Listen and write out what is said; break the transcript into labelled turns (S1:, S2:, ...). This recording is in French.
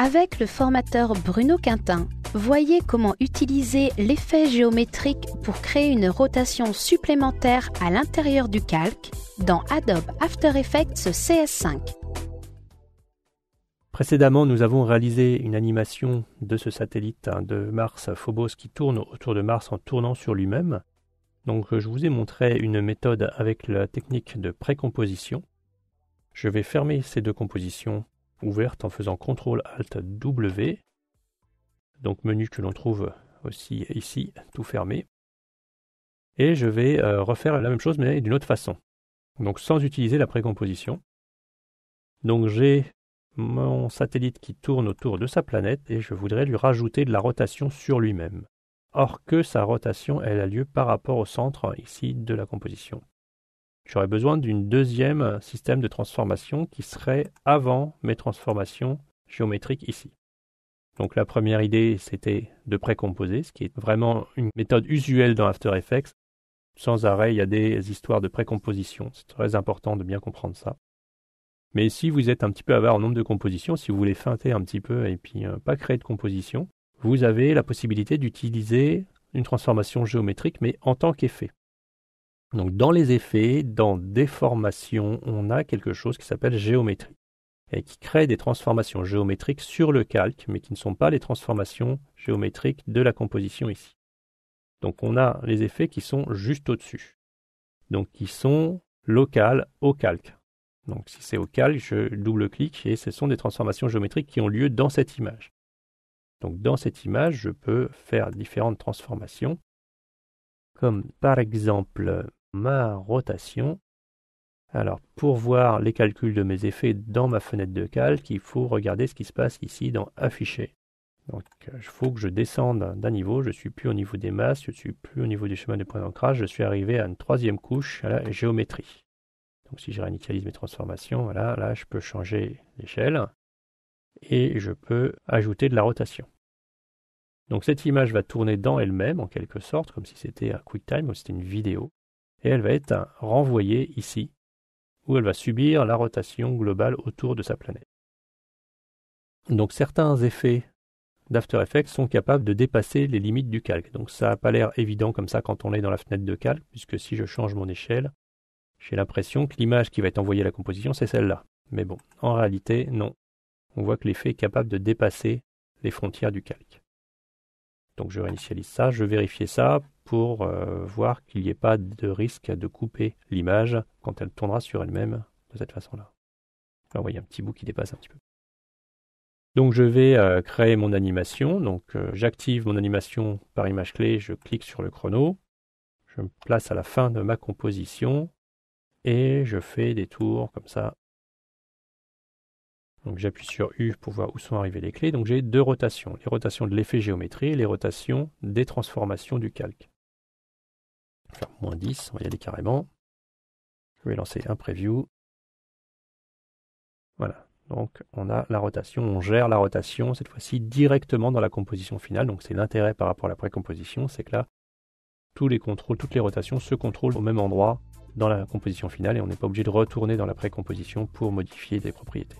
S1: Avec le formateur Bruno Quintin, voyez comment utiliser l'effet géométrique pour créer une rotation supplémentaire à l'intérieur du calque dans Adobe After Effects CS5. Précédemment, nous avons réalisé une animation de ce satellite hein, de Mars Phobos qui tourne autour de Mars en tournant sur lui-même. Donc je vous ai montré une méthode avec la technique de précomposition. Je vais fermer ces deux compositions ouverte en faisant CTRL ALT W. Donc menu que l'on trouve aussi ici, tout fermé. Et je vais euh, refaire la même chose mais d'une autre façon. Donc sans utiliser la précomposition. Donc j'ai mon satellite qui tourne autour de sa planète et je voudrais lui rajouter de la rotation sur lui-même. Or que sa rotation elle a lieu par rapport au centre ici de la composition j'aurais besoin d'une deuxième système de transformation qui serait avant mes transformations géométriques ici. Donc la première idée, c'était de précomposer, ce qui est vraiment une méthode usuelle dans After Effects. Sans arrêt, il y a des histoires de précomposition. C'est très important de bien comprendre ça. Mais si vous êtes un petit peu avare au nombre de compositions, si vous voulez feinter un petit peu et puis euh, pas créer de composition, vous avez la possibilité d'utiliser une transformation géométrique, mais en tant qu'effet. Donc dans les effets, dans déformation, on a quelque chose qui s'appelle géométrie et qui crée des transformations géométriques sur le calque, mais qui ne sont pas les transformations géométriques de la composition ici. Donc on a les effets qui sont juste au-dessus, donc qui sont locales au calque. Donc si c'est au calque, je double-clique et ce sont des transformations géométriques qui ont lieu dans cette image. Donc dans cette image, je peux faire différentes transformations, comme par exemple ma rotation. Alors pour voir les calculs de mes effets dans ma fenêtre de calque, il faut regarder ce qui se passe ici dans afficher. Donc il euh, faut que je descende d'un niveau, je ne suis plus au niveau des masses, je ne suis plus au niveau du chemin de point d'ancrage, je suis arrivé à une troisième couche, à la géométrie. Donc si je réinitialise mes transformations, voilà, là je peux changer l'échelle et je peux ajouter de la rotation. Donc cette image va tourner dans elle-même en quelque sorte, comme si c'était un QuickTime ou c'était une vidéo et elle va être renvoyée ici, où elle va subir la rotation globale autour de sa planète. Donc certains effets d'After Effects sont capables de dépasser les limites du calque. Donc ça n'a pas l'air évident comme ça quand on est dans la fenêtre de calque, puisque si je change mon échelle, j'ai l'impression que l'image qui va être envoyée à la composition, c'est celle-là. Mais bon, en réalité, non. On voit que l'effet est capable de dépasser les frontières du calque. Donc je réinitialise ça, je vérifie ça pour euh, voir qu'il n'y ait pas de risque de couper l'image quand elle tournera sur elle-même de cette façon-là. Vous voyez, un petit bout qui dépasse un petit peu. Donc je vais euh, créer mon animation. Donc euh, j'active mon animation par image clé, je clique sur le chrono, je me place à la fin de ma composition et je fais des tours comme ça. Donc j'appuie sur U pour voir où sont arrivées les clés. Donc j'ai deux rotations, les rotations de l'effet géométrie et les rotations des transformations du calque moins 10, on va y aller carrément. Je vais lancer un preview. Voilà, donc on a la rotation, on gère la rotation cette fois-ci directement dans la composition finale. Donc c'est l'intérêt par rapport à la précomposition, c'est que là, tous les contrôles, toutes les rotations se contrôlent au même endroit dans la composition finale et on n'est pas obligé de retourner dans la précomposition pour modifier des propriétés.